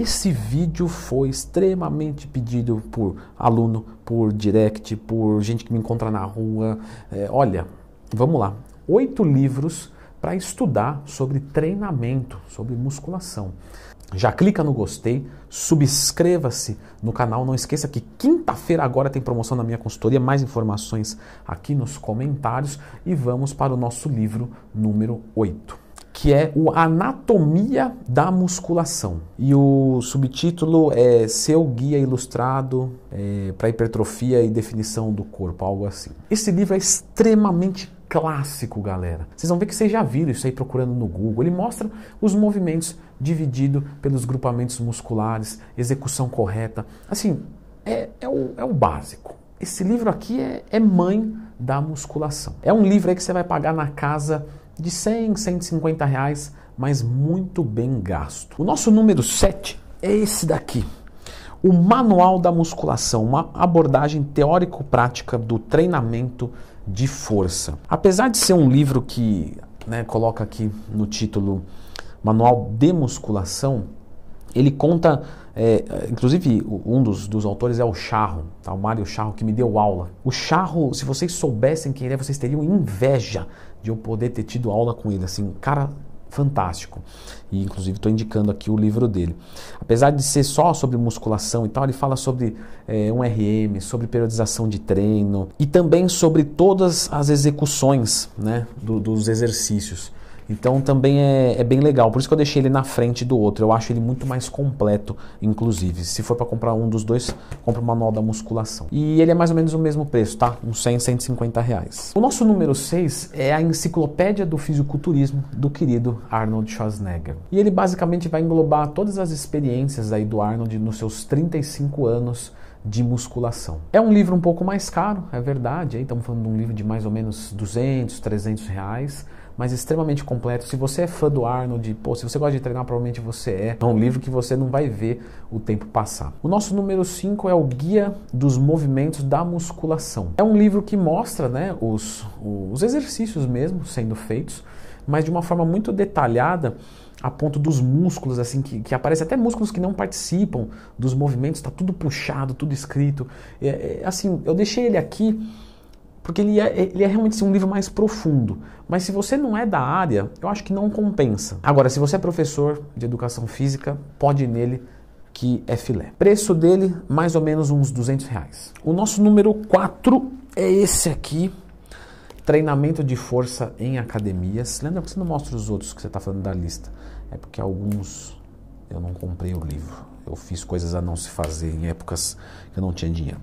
Esse vídeo foi extremamente pedido por aluno, por direct, por gente que me encontra na rua. É, olha, vamos lá. Oito livros para estudar sobre treinamento, sobre musculação. Já clica no gostei, subscreva-se no canal. Não esqueça que quinta-feira agora tem promoção na minha consultoria. Mais informações aqui nos comentários. E vamos para o nosso livro número 8 que é o Anatomia da Musculação. E o subtítulo é Seu Guia Ilustrado é, para Hipertrofia e Definição do Corpo, algo assim. Esse livro é extremamente clássico, galera. Vocês vão ver que vocês já viram isso aí procurando no Google. Ele mostra os movimentos dividido pelos grupamentos musculares, execução correta. Assim, é, é, o, é o básico. Esse livro aqui é, é mãe da musculação. É um livro aí que você vai pagar na casa de 100, 150 reais, mas muito bem gasto. O nosso número 7 é esse daqui. O Manual da Musculação, uma abordagem teórico-prática do treinamento de força. Apesar de ser um livro que né, coloca aqui no título Manual de Musculação, ele conta, é, inclusive um dos, dos autores é o Charro, tá? o Mário Charro, que me deu aula. O Charro, se vocês soubessem quem ele é, vocês teriam inveja de eu poder ter tido aula com ele, assim, um cara fantástico. E inclusive estou indicando aqui o livro dele. Apesar de ser só sobre musculação e tal, ele fala sobre é, um RM, sobre periodização de treino e também sobre todas as execuções né, do, dos exercícios. Então também é, é, bem legal. Por isso que eu deixei ele na frente do outro. Eu acho ele muito mais completo, inclusive. Se for para comprar um dos dois, compra o manual da musculação. E ele é mais ou menos o mesmo preço, tá? Uns 100, 150 reais. O nosso número 6 é a enciclopédia do fisiculturismo do querido Arnold Schwarzenegger. E ele basicamente vai englobar todas as experiências aí do Arnold nos seus 35 anos de musculação. É um livro um pouco mais caro, é verdade, aí estamos falando de um livro de mais ou menos 200, 300 reais, mas extremamente completo. Se você é fã do Arnold, pô, se você gosta de treinar, provavelmente você é. É um livro que você não vai ver o tempo passar. O nosso número 5 é o Guia dos Movimentos da Musculação. É um livro que mostra né, os, os exercícios mesmo sendo feitos, mas de uma forma muito detalhada a ponto dos músculos, assim, que, que aparecem até músculos que não participam dos movimentos, está tudo puxado, tudo escrito. É, é, assim, eu deixei ele aqui porque ele é, é ele é realmente assim, um livro mais profundo. Mas se você não é da área, eu acho que não compensa. Agora, se você é professor de educação física, pode ir nele que é filé. Preço dele, mais ou menos uns 200 reais. O nosso número 4 é esse aqui, Treinamento de força em academias. Lembra que você não mostra os outros que você está falando da lista? É porque alguns eu não comprei o livro. Eu fiz coisas a não se fazer em épocas que eu não tinha dinheiro.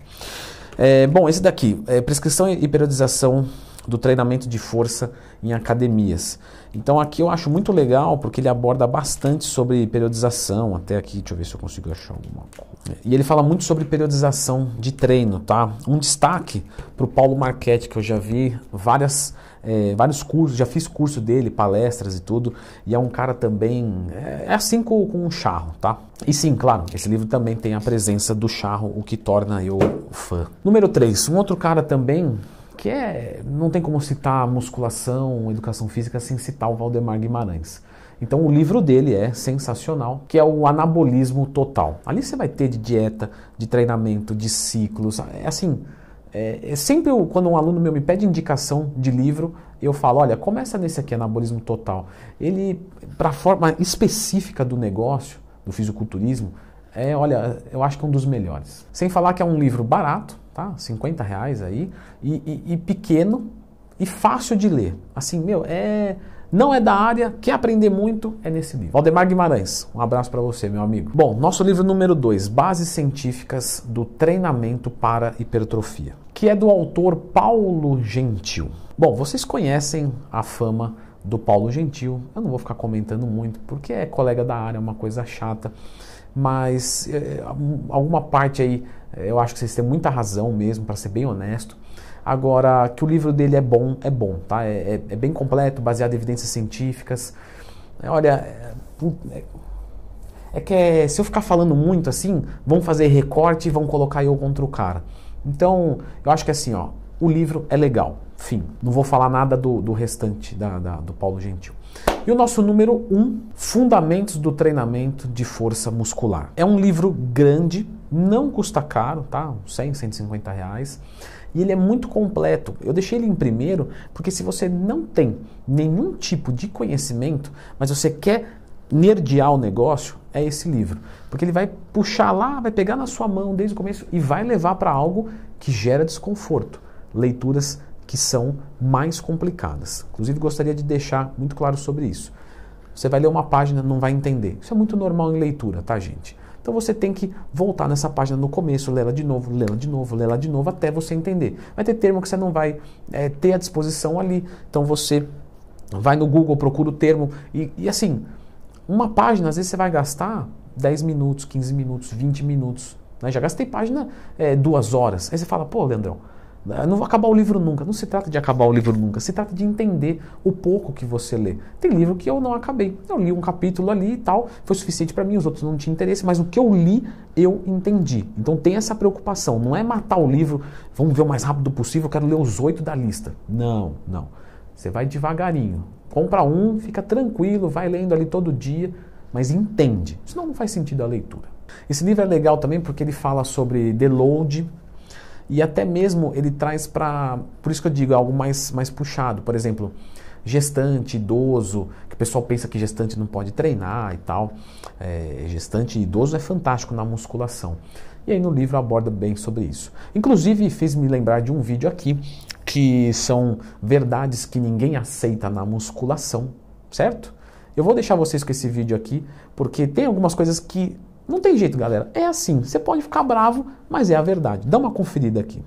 É, bom, esse daqui, é, prescrição e periodização do treinamento de força em academias. Então aqui eu acho muito legal porque ele aborda bastante sobre periodização, até aqui, deixa eu ver se eu consigo achar alguma coisa. É, e ele fala muito sobre periodização de treino, tá? Um destaque para o Paulo Marchetti, que eu já vi várias, é, vários cursos, já fiz curso dele, palestras e tudo, e é um cara também, é, é assim com, com o charro, tá? E sim, claro, esse livro também tem a presença do charro, o que torna eu fã. Número 3, um outro cara também que é não tem como citar musculação, educação física sem citar o Valdemar Guimarães. Então o livro dele é sensacional, que é o Anabolismo Total. Ali você vai ter de dieta, de treinamento, de ciclos, é assim, é, é sempre eu, quando um aluno meu me pede indicação de livro, eu falo, olha, começa nesse aqui, Anabolismo Total. Ele, para a forma específica do negócio, do fisiculturismo, é, olha, eu acho que é um dos melhores. Sem falar que é um livro barato, tá? 50 reais aí, e, e, e pequeno e fácil de ler. Assim, meu, é não é da área, quer aprender muito, é nesse livro. Valdemar Guimarães, um abraço para você, meu amigo. Bom, nosso livro número 2, Bases Científicas do Treinamento para Hipertrofia, que é do autor Paulo Gentil. Bom, vocês conhecem a fama do Paulo Gentil. Eu não vou ficar comentando muito, porque é colega da área, é uma coisa chata. Mas é, alguma parte aí, é, eu acho que vocês têm muita razão mesmo, para ser bem honesto. Agora, que o livro dele é bom, é bom, tá? É, é, é bem completo, baseado em evidências científicas. É, olha, é, é que se eu ficar falando muito assim, vão fazer recorte e vão colocar eu contra o cara. Então, eu acho que assim, ó, o livro é legal enfim, não vou falar nada do, do restante da, da, do Paulo Gentil. E o nosso número um, Fundamentos do Treinamento de Força Muscular. É um livro grande, não custa caro, tá? 100, 150 reais. E ele é muito completo. Eu deixei ele em primeiro porque se você não tem nenhum tipo de conhecimento, mas você quer nerdear o negócio, é esse livro. Porque ele vai puxar lá, vai pegar na sua mão desde o começo e vai levar para algo que gera desconforto. Leituras que são mais complicadas. Inclusive, gostaria de deixar muito claro sobre isso. Você vai ler uma página, não vai entender. Isso é muito normal em leitura, tá, gente? Então você tem que voltar nessa página no começo, lê-la de novo, lê-la de novo, lê-la de novo, até você entender. Vai ter termo que você não vai é, ter à disposição ali. Então você vai no Google, procura o termo e, e assim, uma página, às vezes você vai gastar 10 minutos, 15 minutos, 20 minutos. Né? Já gastei página é, duas horas. Aí você fala, pô, Leandrão, né? não vou acabar o livro nunca. Não se trata de acabar o livro nunca, se trata de entender o pouco que você lê. Tem livro que eu não acabei. Eu li um capítulo ali e tal, foi suficiente para mim, os outros não tinham interesse, mas o que eu li, eu entendi. Então tem essa preocupação. Não é matar o livro, vamos ver o mais rápido possível, eu quero ler os oito da lista. Não, não. Você vai devagarinho. Compra um, fica tranquilo, vai lendo ali todo dia, mas entende. Senão não faz sentido a leitura. Esse livro é legal também porque ele fala sobre deload, e até mesmo ele traz para, por isso que eu digo, é algo mais, mais puxado. Por exemplo, gestante, idoso, que o pessoal pensa que gestante não pode treinar e tal. É, gestante idoso é fantástico na musculação. E aí no livro aborda bem sobre isso. Inclusive, fez me lembrar de um vídeo aqui que são verdades que ninguém aceita na musculação, certo? Eu vou deixar vocês com esse vídeo aqui, porque tem algumas coisas que não tem jeito, galera. É assim. Você pode ficar bravo, mas é a verdade. Dá uma conferida aqui.